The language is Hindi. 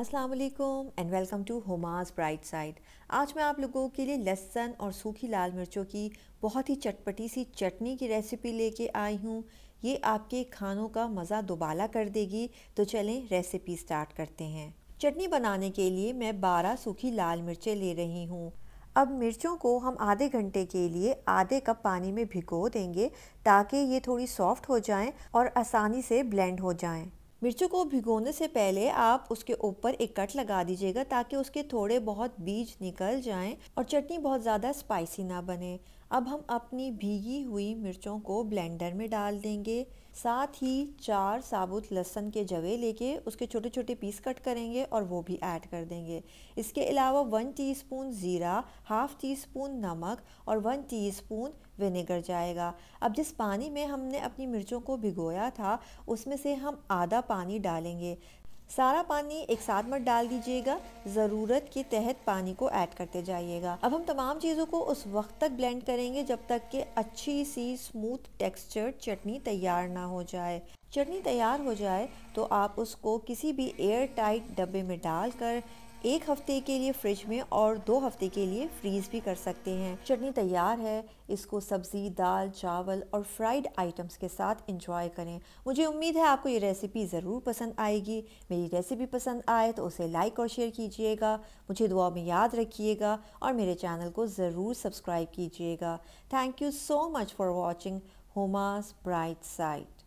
अस्सलाम वालेकुम and welcome to Homa's bright side आज मैं आप लोगों के लिए लहसन और सूखी लाल मिर्चों की बहुत ही चटपटी सी चटनी की रेसिपी लेके आई हूँ ये आपके खानों का मज़ा दुबाला कर देगी तो चलें रेसिपी स्टार्ट करते हैं चटनी बनाने के लिए मैं 12 सूखी लाल मिर्चें ले रही हूँ अब मिर्चों को हम आधे घंटे के लिए आधे कप पानी में भिगो देंगे ताकि ये थोड़ी सॉफ्ट हो जाएं और आसानी से ब्लेंड हो जाएं। मिर्चों को भिगोने से पहले आप उसके ऊपर एक कट लगा दीजिएगा ताकि उसके थोड़े बहुत बीज निकल जाएं और चटनी बहुत ज़्यादा स्पाइसी ना बने अब हम अपनी भीगी हुई मिर्चों को ब्लेंडर में डाल देंगे साथ ही चार साबुत लहसुन के जवे लेके उसके छोटे छोटे पीस कट करेंगे और वो भी ऐड कर देंगे इसके अलावा वन टीस्पून ज़ीरा हाफ़ टी स्पून नमक और वन टीस्पून विनेगर जाएगा अब जिस पानी में हमने अपनी मिर्चों को भिगोया था उसमें से हम आधा पानी डालेंगे सारा पानी एक साथ मत डाल दीजिएगा ज़रूरत के तहत पानी को ऐड करते जाइएगा अब हम तमाम चीज़ों को उस वक्त तक ब्लेंड करेंगे जब तक कि अच्छी सी स्मूथ टेक्सचर्ड चटनी तैयार ना हो जाए चटनी तैयार हो जाए तो आप उसको किसी भी एयर टाइट डब्बे में डालकर एक हफ्ते के लिए फ्रिज में और दो हफ्ते के लिए फ्रीज भी कर सकते हैं चटनी तैयार है इसको सब्जी दाल चावल और फ्राइड आइटम्स के साथ इंजॉय करें मुझे उम्मीद है आपको ये रेसिपी ज़रूर पसंद आएगी मेरी रेसिपी पसंद आए तो उसे लाइक और शेयर कीजिएगा मुझे दुआ में याद रखिएगा और मेरे चैनल को ज़रूर सब्सक्राइब कीजिएगा thank you so much for watching Homa's bright site